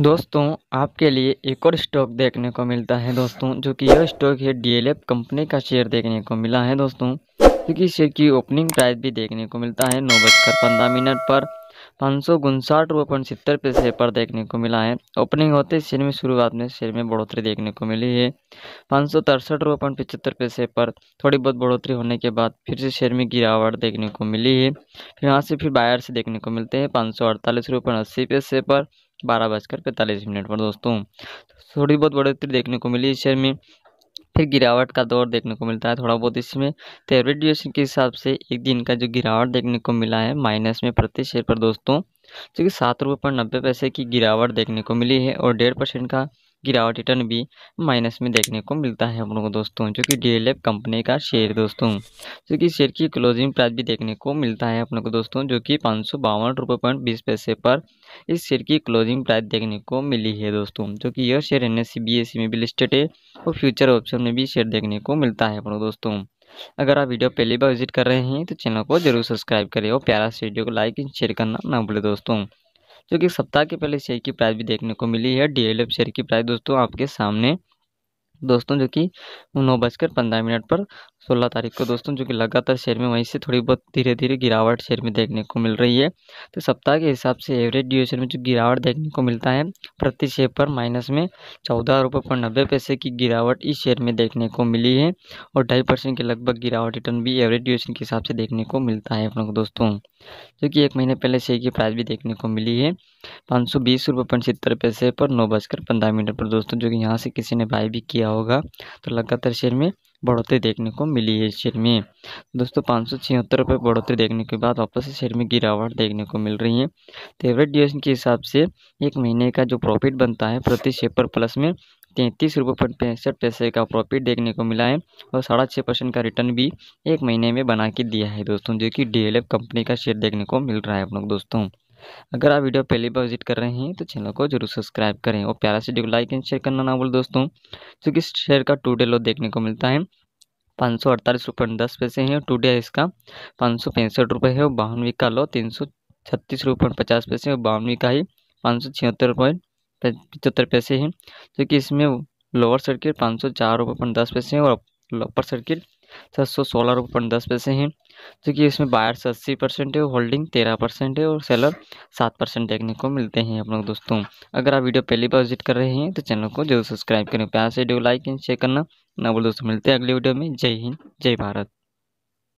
दोस्तों आपके लिए एक और स्टॉक देखने को मिलता है दोस्तों जो कि यह स्टॉक है डीएलएफ कंपनी का शेयर देखने को मिला है दोस्तों क्योंकि शेयर की ओपनिंग प्राइस भी देखने को मिलता है नौ बजकर पंद्रह मिनट पर पाँच सौ उनसाठ रुपये पॉइंट सत्तर पैसे पर देखने को मिला है ओपनिंग होते शेयर में शुरुआत में शेयर में बढ़ोतरी देखने को मिली है पाँच सौ तिरसठ रुपये पॉइंट पचहत्तर पैसे पर थोड़ी बहुत बढ़ोतरी होने के बाद फिर से शेयर में गिरावट देखने को मिली है फिर यहाँ से फिर बायर से देखने को मिलते हैं पाँच सौ अड़तालीस रुपये पॉइंट अस्सी पैसे पर बारह बजकर पैंतालीस मिनट पर दोस्तों थोड़ी बहुत बढ़ोतरी देखने को मिली इस शेयर में फिर गिरावट का दौर देखने को मिलता है थोड़ा बहुत इसमें तो एवरेज के हिसाब से एक दिन का जो गिरावट देखने को मिला है माइनस में प्रति शेयर पर दोस्तों जो कि सात रुपये पर नब्बे पैसे की गिरावट देखने को मिली है और डेढ़ परसेंट का गिरावट रिटर्न भी माइनस में देखने को मिलता है हम लोगों को दोस्तों जो कि डी कंपनी का शेयर दोस्तों जो कि शेयर की क्लोजिंग प्राइस भी देखने को मिलता है अपने को दोस्तों जो कि पाँच सौ बावन रुपये पॉइंट बीस पैसे पर इस शेयर की क्लोजिंग प्राइस देखने को मिली है दोस्तों जो कि यह शेयर एन एस सी में भी लिस्टेड है और फ्यूचर ऑप्शन में भी शेयर देखने को मिलता है अपने दोस्तों अगर आप वीडियो पहली बार विजिट कर रहे हैं तो चैनल को जरूर सब्सक्राइब करें और प्यारा से वीडियो को लाइक एंड शेयर करना ना भूलें दोस्तों जो कि सप्ताह के पहले शेयर की प्राइस भी देखने को मिली है डीएलएफ शेयर की प्राइस दोस्तों आपके सामने दोस्तों जो कि नौ बजकर पंद्रह मिनट पर सोलह तारीख को दोस्तों जो कि लगातार शेयर में वहीं से थोड़ी बहुत धीरे धीरे गिरावट शेयर में देखने को मिल रही है तो सप्ताह के हिसाब से एवरेज ड्यूरेशन में जो गिरावट देखने को मिलता है प्रति शेयर पर माइनस में चौदह रुपये पर नब्बे पैसे की गिरावट इस शेयर में देखने को मिली है और ढाई परसेंट के लगभग गिरावट रिटर्न भी एवरेज ड्यूरेशन के हिसाब से देखने को मिलता है अपनों को दोस्तों जो कि एक महीने पहले शेयर की प्राइस भी देखने को मिली है पाँच सौ बीस रुपये पचहत्तर पैसे पर नौ बजकर पंद्रह मिनट पर दोस्तों जो कि यहाँ से किसी ने बाय भी किया होगा तो लगातार शेयर में बढ़ोतरी देखने को मिली है शेयर में दोस्तों पाँच सौ छिहत्तर रुपये बढ़ोतरी देखने के बाद वापस से शेयर में गिरावट देखने को मिल रही है तो एवरेज ड्यूरेशन के हिसाब से एक महीने का जो प्रॉफिट बनता है प्रति शेयर पर प्लस में तैंतीस रुपये पैंसठ पैसे का प्रॉफिट देखने को मिला है और साढ़ा छः परसेंट का रिटर्न भी एक महीने में बना के दिया है दोस्तों जो कि डी कंपनी का शेयर देखने को मिल रहा है आप लोग दोस्तों अगर आप वीडियो पहली बार विजिट कर रहे हैं तो चैनल को जरूर सब्सक्राइब करें और प्यारा से जो लाइक एंड शेयर करना ना बोल दोस्तों क्योंकि इस शेयर का टूडे लो देखने को मिलता है पाँच सौ अड़तालीस रुपये दस पैसे हैं और टूडे इसका पाँच सौ पैंसठ रुपये है और बावनवी का लो तीन सौ छत्तीस रुपये पचास पैसे और बावनवी का ही पाँच सौ छिहत्तर रुपये पचहत्तर पैसे हैं जो कि इसमें लोअर सर्किट पाँच सौ चार रुपये दस पैसे हैं और अपर सर्किट सात सौ सोलह रुपये पंद्रह पैसे हैं जो तो कि इसमें से अस्सी परसेंट है होल्डिंग तेरह परसेंट है और सेलर सात परसेंट देखने को मिलते हैं हम लोग दोस्तों अगर आप वीडियो पहली बार विजिट कर रहे हैं तो चैनल को जरूर सब्सक्राइब करें प्यार से वीडियो लाइक एंड शेयर करना ना बोल दोस्तों मिलते हैं अगले वीडियो में जय हिंद जय भारत